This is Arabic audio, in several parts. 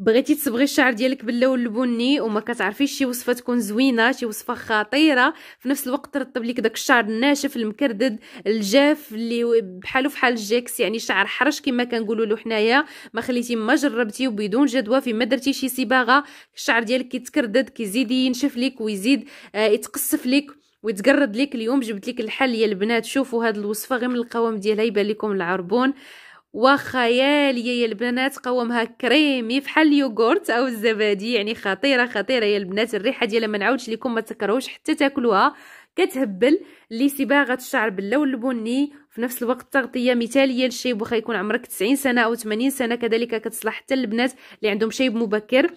بغيتي تصبغي الشعر ديالك باللون البني وما كتعرفيش شي وصفه تكون زوينه شي وصفه خطيره في نفس الوقت ترطب لك داك الشعر الناشف المكردد الجاف اللي بحالو بحال الجاكس يعني شعر حرش كما كنقولوا له حنايا ما خليتي ما جربتي وبدون جدوى في ما درتي شي صباغه الشعر ديالك كيتكردد كيزيد ينشف لك ويزيد آه يتقصف لك ويتقرد ليك اليوم جبت لك الحل يا البنات شوفوا هاد الوصفه غير من القوام ديالها يبان لكم العربون وخياليه يا البنات قوامها كريمي فحال اليوغورت او الزبادي يعني خطيره خطيره يا البنات الريحه ديالها ما نعاودش لكم ما تكرهوش حتى تاكلوها كتهبل لي صباغه الشعر باللون البني في نفس الوقت تغطيه مثاليه للشيب واخا يكون عمرك 90 سنه او 80 سنه كذلك كتصلح حتى للبنات اللي عندهم شيب مبكر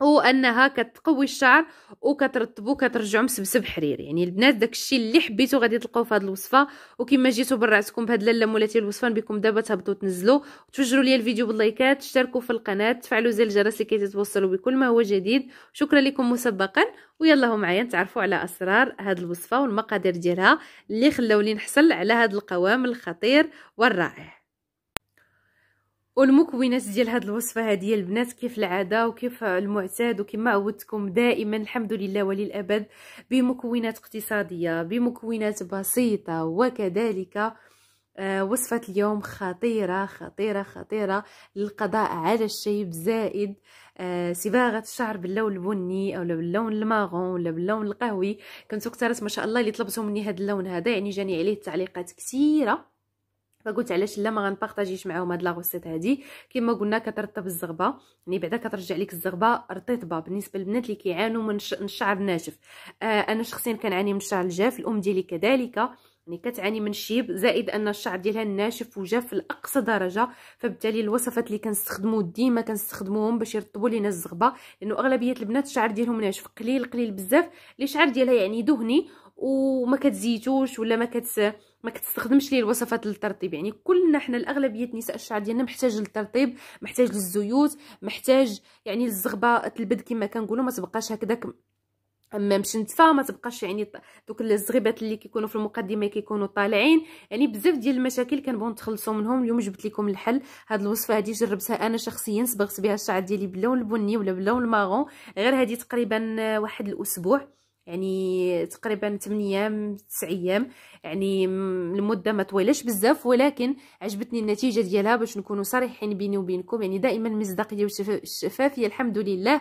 وانها كتقوي الشعر وكترطبو كترجعو مسبسب حرير يعني البنات داكشي اللي حبيتو غادي تلقاو في هذه الوصفه وكما جيتو براسكم بهاد اللاله مولاتي الوصفه بكم دابا تهبطوا تنزلوا تفجروا لي الفيديو باللايكات اشتركوا في القناه تفعلوا زر الجرس لكي تتوصلوا بكل ما هو جديد شكرا لكم مسبقا ويلا معايا نتعرفوا على اسرار هاد الوصفه والمقادير ديالها اللي خلاوني نحصل على هاد القوام الخطير والرائع والمكونات ديال هاد الوصفه هادي البنات كيف العاده وكيف المعتاد وكما عودتكم دائما الحمد لله وللابد بمكونات اقتصاديه بمكونات بسيطه وكذلك آه، وصفة اليوم خطيرة خطيرة خطيرة للقضاء على الشيب زائد آه، صباغة الشعر باللون البني أو باللون الماغون ولا باللون القهوي كنت اختارت ما شاء الله اللي طلبتو مني هذا اللون هذا يعني جاني عليه تعليقات كثيرة فقلت علاش لا ما غنبارطاجيش معاهم هاد لا غوسيت هادي كما قلنا كترطب الزغبه يعني بعدا كترجع لك الزغبه رطيطبه بالنسبه للبنات اللي كيعانوا من الشعر الناشف آه انا شخصيا كنعاني من الشعر الجاف الام ديالي كذلك يعني كتعاني من شيب زائد ان الشعر ديالها ناشف وجاف لاقصى درجه فبالتالي الوصفات اللي كنستخدمو ديما كنستخدموهم باش يرطبوا لينا الزغبه لانه اغلبيه البنات الشعر ديالهم ناشف قليل قليل بزاف اللي الشعر ديالها يعني دهني وما كتزيتوش ولا ما كت ما كتستخدمش ليه الوصفات للترطيب يعني كلنا حنا الاغلبيه نساء الشعر ديالنا محتاج للترطيب محتاج للزيوت محتاج يعني الزغبه تلبد كما كنقولوا ما تبقاش هكذاك اما مشنتفه ما تبقاش يعني دوك الزغيبات اللي كيكونوا في المقدمه كيكونوا طالعين يعني بزاف ديال المشاكل كنبغيو نتخلصوا منهم اليوم جبت لكم الحل هاد الوصفه هادي جربتها انا شخصيا صبغت بها الشعر ديالي باللون البني ولا باللون الماغون غير هادي تقريبا واحد الاسبوع يعني تقريبا 8 ايام 9 ايام يعني المده ما طويلش بزاف ولكن عجبتني النتيجه ديالها باش نكونوا صريحين بيني وبينكم يعني دائما المصداقيه والشفافيه الحمد لله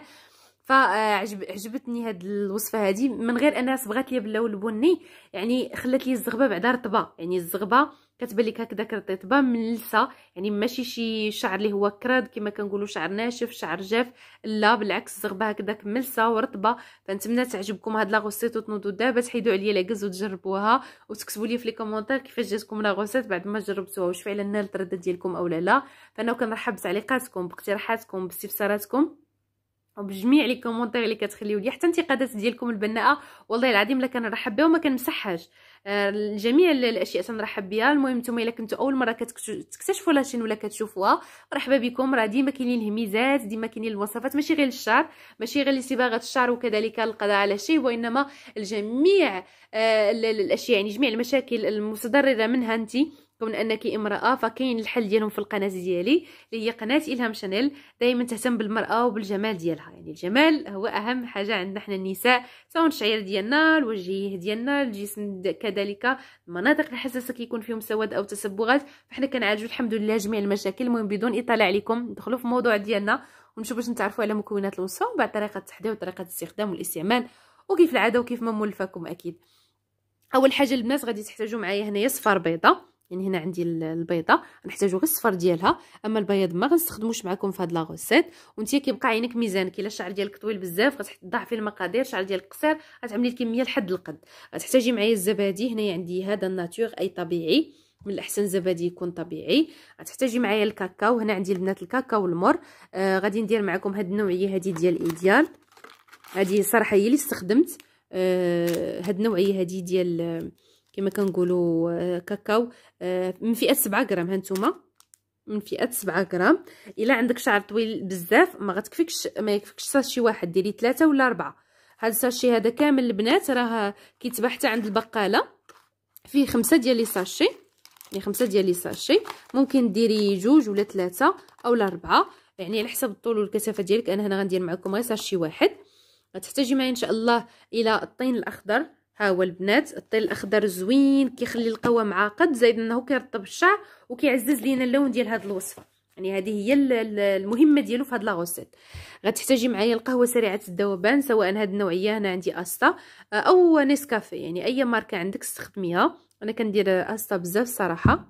فعجبتني هاد الوصفه هادي من غير انها صبغات لي باللون البني يعني خلات لي الزغبه بعدا رطبه يعني الزغبه كتبان لك هكذا كرطيطبه ملسه يعني ماشي شي شعر اللي هو كراد كما كنقولوا شعر ناشف شعر جاف لا بالعكس الزغبه هكداك ملسه ورطبه فنتمنى تعجبكم هاد لا غوسيت وتنوضوا دابا تحيدوا عليا العكز وتجربوها وتكتبوا لي في لي كومونتير كيفاش جاتكم لا غوسيت بعد ما جربتوها واش فعلا نالت الرده ديالكم اولا لا فانا كنرحب بتعليقاتكم باقتراحاتكم باستفساراتكم وبجميع لي كومونتير اللي كتخليو لي حتى انتقادات ديالكم البناءه والله العظيم لا كنرحب بها وما كنمسحهاش آه جميع الاشياء تنرحب بها المهم نتوما الا كنتو اول مره كتكتشفوا لاشين ولا كتشوفوها مرحبا بكم راه ديما كاينين الهميزات ديما كاينين الوصفات ماشي غير الشعر ماشي غير لصباغه الشعر وكذلك القضاء على شيء وانما الجميع آه الاشياء يعني جميع المشاكل المتضرره منها انت كون انك امراه فكاين الحل ديالهم في القناه ديالي اللي هي قناه الهام شانيل دائما تهتم بالمراه وبالجمال ديالها يعني الجمال هو اهم حاجه عندنا حنا النساء سواء الشعير ديالنا الوجه ديالنا الجسم كذلك المناطق الحساسه كيكون فيهم سواد او تصبغات فحنا كنعالجوا الحمد لله جميع المشاكل المهم بدون اطلاع عليكم ندخلوا في الموضوع ديالنا ونشوف باش نتعرفوا على مكونات الوصفه ومن بعد طريقه التحضير وطريقه الاستخدام والاستعمال وكيف العاده وكيف ما مولفاكم اكيد اول حاجه البنات غادي تحتاجوا معايا هنايا صفار بيضه يعني هنا عندي البيضه غنحتاجو غير الصفر ديالها اما البياض ما غنستخدموش معكم في هاد لا غوسيت وانت كيبقى عينك ميزانك الا الشعر ديالك طويل بزاف غتضعفي المقادير الشعر ديالك قصير غتعملي الكميه لحد القد غتحتاجي معايا الزبادي هنايا عندي هذا الناتور اي طبيعي من الاحسن الزبادي يكون طبيعي غتحتاجي معايا الكاكاو هنا عندي البنات الكاكاو المر آه غادي ندير معكم هاد النوعيه هادي ديال ايديال هادي صراحه هي اللي استخدمت آه هاد النوعيه هادي ديال آه، كما كنقولوا آه، كاكاو آه، من فئه 7 غرام هانتوما من فئه 7 غرام الا عندك شعر طويل بزاف ما غتكفيكش ما يكفيكش ساشي واحد ديري ثلاثة ولا أربعة هاد الساشي هذا كامل البنات راه كيتباع حتى عند البقاله فيه خمسة ديال لي ساشي يعني خمسة ديال لي ساشي ممكن ديري جوج ولا ثلاثة اولا أربعة يعني على حسب الطول والكثافه ديالك انا هنا غندير معكم غير ساشي واحد غتحتاجي معايا ان شاء الله الى الطين الاخضر ها هو البنات الطيل الاخضر زوين كيخلي القوام عاقد زائد انه كيرطب الشعر وكيعزز لينا اللون ديال هذه الوصفه يعني هذه هي المهمه ديالو في هاد لا غوسيت غتحتاجي معايا القهوه سريعه الذوبان سواء هاد النوعيه انا عندي استا آه، او نيسكافي يعني اي ماركه عندك استخدميها انا كندير استا بزاف صراحه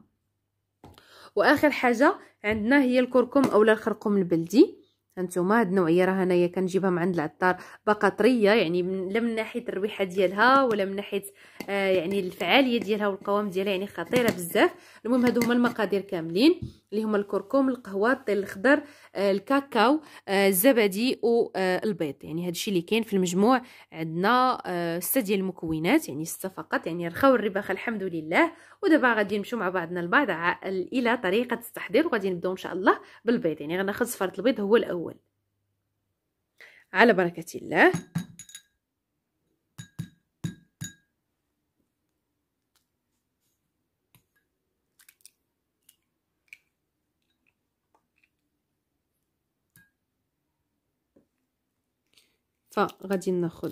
واخر حاجه عندنا هي الكركم اولا الخرقوم البلدي هانتوما هاد النوعيه راه هنايا كنجيبها من عند العطار باقا طريه يعني لا من ناحيه الريحه ديالها ولا من ناحيه آه يعني الفعاليه ديالها والقوام ديالها يعني خطيره بزاف المهم هادو هما المقادير كاملين اللي هما الكركم القهوه الطيل الخضر آه، الكاكاو آه، الزبادي والبيض آه، يعني الشيء اللي كاين في المجموع عندنا سته ديال المكونات يعني سته فقط يعني رخاو الرباخ الحمد لله ودابا غادي نمشيو مع بعضنا البعض الى طريقه التحضير وغادي نبداو ان شاء الله بالبيض يعني غناخذ صفاره البيض هو الاول على بركه الله فغادي ناخذ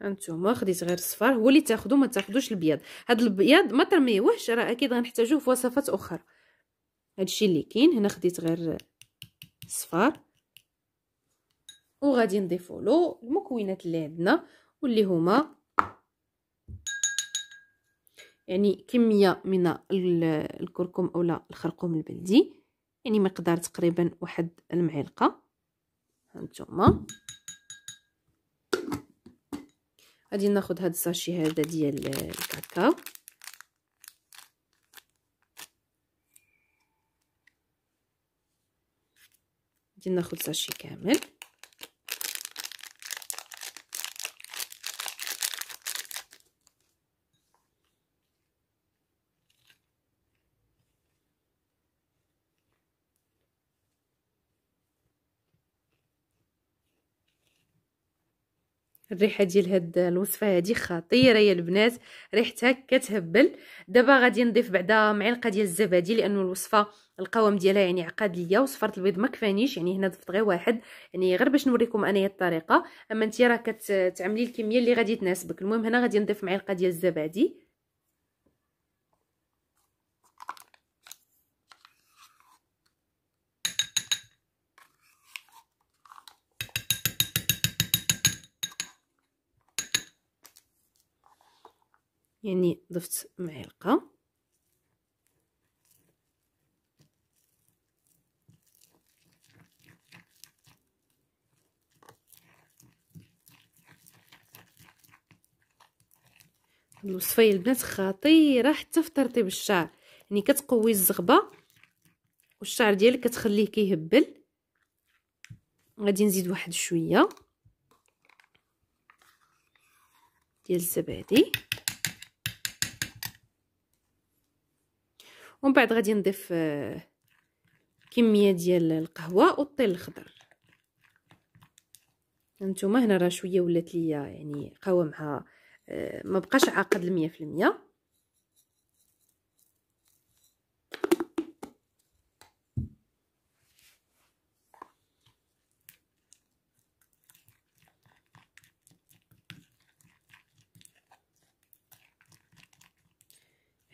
هانتوما خديت غير الصفار هو اللي تاخذوا ما تاخذوش البيض هذا البيض ما ترميوهش راه اكيد غنحتاجوه في وصفات اخرى هادشي اللي كاين هنا خديت غير صفار وغادي نضيفوا له المكونات اللي عندنا واللي هما يعني كمية من الكركم أو الخرقوم البلدي يعني مقدار تقريبا واحد المعلقة هانتوما غادي ناخد هاد الساشي هذا ديال الكاكاو غادي ناخد ساشي كامل الريحه ديال هاد الوصفه هادي خطيره يا البنات ريحتها كتهبل دابا غادي نضيف بعدا معلقه ديال الزبادي لانه الوصفه القوام ديالها يعني عقاد ليا وصفرت البيض ما كفانيش يعني هنا ضفت غير واحد يعني غير باش نوريكم انايا الطريقه اما انت راه كتعملي الكميه اللي غادي تناسبك المهم هنا غادي نضيف معلقه ديال الزبادي يعني ضفت معلقه الوصفه يا البنات خطيره حتى في ترطيب الشعر يعني كتقوي الزغبه والشعر ديالك كتخليه كيهبل غادي نزيد واحد شويه ديال الزبادي ومن بعد غادي نضيف آه، كميه ديال القهوه والطين الخضر هانتوما هنا راه شويه ولات ليا يعني قهوه مع آه، ما بقاش عاقد 100%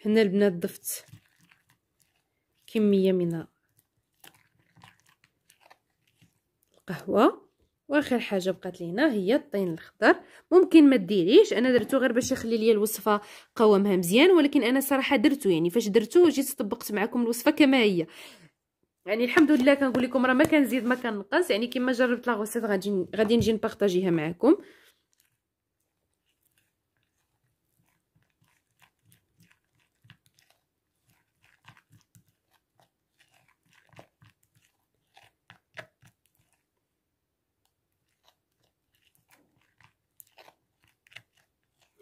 هنا البنات ضفت كمية من القهوة واخر حاجه بقات لينا هي الطين الخضر ممكن ما ديريش انا درتو غير باش يخلي لي الوصفه قوامها مزيان ولكن انا صراحه درتو يعني فاش درتو جيت طبقت معكم الوصفه كما هي يعني الحمد لله كنقول لكم راه ما كنزيد ما كنقص يعني كما جربت لا غادي غادي نجي نبارطاجيها معكم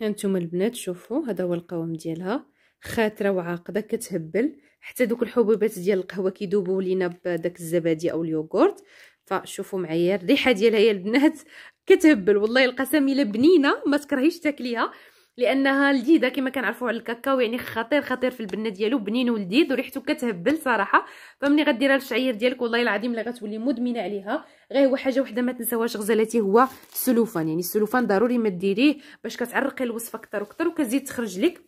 هانتوما يعني البنات شوفوا هذا هو القوام ديالها خاتره وعاقده كتهبل حتى دوك الحبوبات ديال القهوه كيدوبوا لينا بداك الزبادي او اليوغورت فشوفوا معايا الريحه ديالها يا البنات كتهبل والله القسم الا بنينه ما تكرهيش تاكليها لانها لذيذه كما كنعرفوا على الكاكاو يعني خطير خطير في البنه ديالو بنين ولذيذ وريحته كتهبل صراحه فملي غديرها للشعير ديالك والله العظيم لا غتولي مدمنه عليها غير هو حاجه وحده ما تنساوهاش غزالاتي هو السلوفان يعني السلوفان ضروري ما ديريه باش كتعرقي الوصفه اكثر واكثر وكتزيد تخرج لك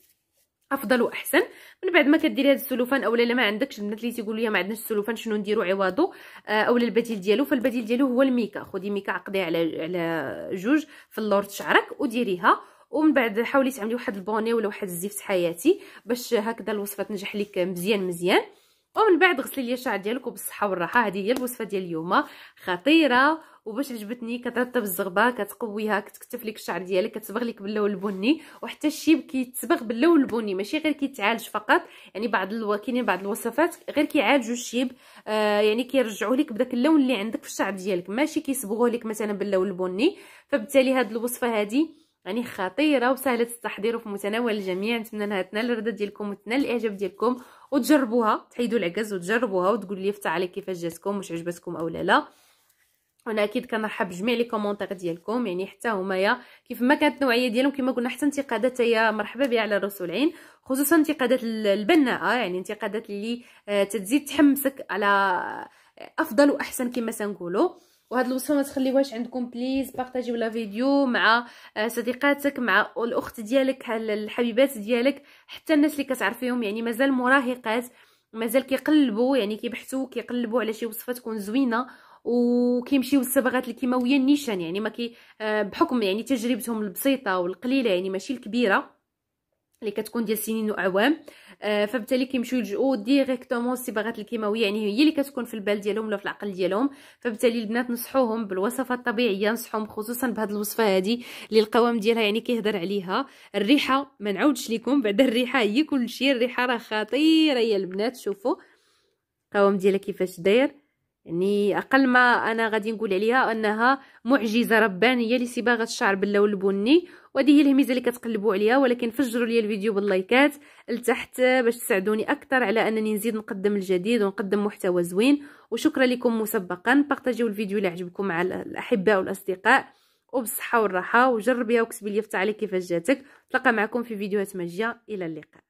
افضل واحسن من بعد ما كديري هذا السلوفان اولا لا ما عندكش البنات اللي تيقولوا لي ما عندناش السلوفان شنو نديروا عوضو آه، اولا البديل ديالو فالبديل ديالو هو الميكا خدي ميكا عقدي على على جوج في اللورد شعرك وديريها ومن بعد حاولي تعملي واحد البوني ولا واحد الزفت حياتي باش هكذا الوصفه تنجح لك مزيان مزيان ومن بعد غسلي لي الشعر ديالك وبالصحه والراحه هذه هي الوصفه ديال اليوم خطيره وباش عجبتني كترطب الزغبه كتقويها كتكتف لك الشعر ديالك كتصبغ لك باللون البني وحتى الشيب كيتصبغ باللون البني ماشي غير كيتعالج فقط يعني بعض الو... كاينين بعض الوصفات غير كيعالجوا الشيب آه يعني كيرجعوا لك بداك اللون اللي عندك في الشعر ديالك ماشي كيصبغوه لك مثلا باللون البني فبالتالي هذه الوصفه هذه يعني خطيره وسهله التحضير وفي متناول الجميع نتمنى انها تنال الرضا ديالكم وتنال الاعجاب ديالكم وتجربوها تحيدوا العكاز وتجربوها وتقول لي في التعليق كيفاش جاتكم واش عجبتكم اولا لا وانا اكيد كنرحب بجميع لي كومونتير ديالكم يعني حتى همايا كيف ما كانت النوعيه ديالهم كما قلنا حتى انتقادات هي مرحبا بها على راس العين خصوصا انتقادات البناءه يعني انتقادات اللي آه، تزيد تحمسك على آه، افضل واحسن كما تنقولوا وهاد الوصفه ما تخليوهاش عندكم بليز بارطاجيو لا فيديو مع آه، صديقاتك مع الاخت ديالك الحبيبات ديالك حتى الناس اللي كتعرفيهم يعني مازال مراهقات مازال كيقلبوا يعني كيبحثوا كيقلبوا على شي وصفه تكون زوينه وكيمشيو للصبغات الكيماويه النيشان يعني ما كي آه، بحكم يعني تجربتهم البسيطه والقليله يعني ماشي الكبيره اللي كتكون ديال سنين واعوام آه فبالتالي كيمشيو يلجؤوا ديريكتومون الصباغات الكيماويه يعني هي اللي كتكون في البال ديالهم ولا في العقل ديالهم فبالتالي البنات نصحوهم بالوصفه الطبيعيه نصحوهم خصوصا بهذه الوصفه هذه اللي القوام ديالها يعني كيهضر عليها الريحه ما نعاودش لكم بعد الريحه هي كلشي الريحه راه خطيره يا البنات شوفوا القوام ديالها كيفاش داير يعني اقل ما انا غادي نقول عليها انها معجزه ربانيه لصباغه الشعر باللون البني وهذه هي الهميزه اللي كتقلبوا عليها ولكن فجروا لي الفيديو باللايكات لتحت باش تساعدوني اكثر على انني نزيد نقدم الجديد ونقدم محتوى زوين وشكرا لكم مسبقا بارطاجيو الفيديو اللي عجبكم مع الاحباء والاصدقاء وبالصحه والراحه وجربيها وكتبي لي في التعليق كيفاش جاتك نتلاقى معكم في فيديوهات مجيه الى اللقاء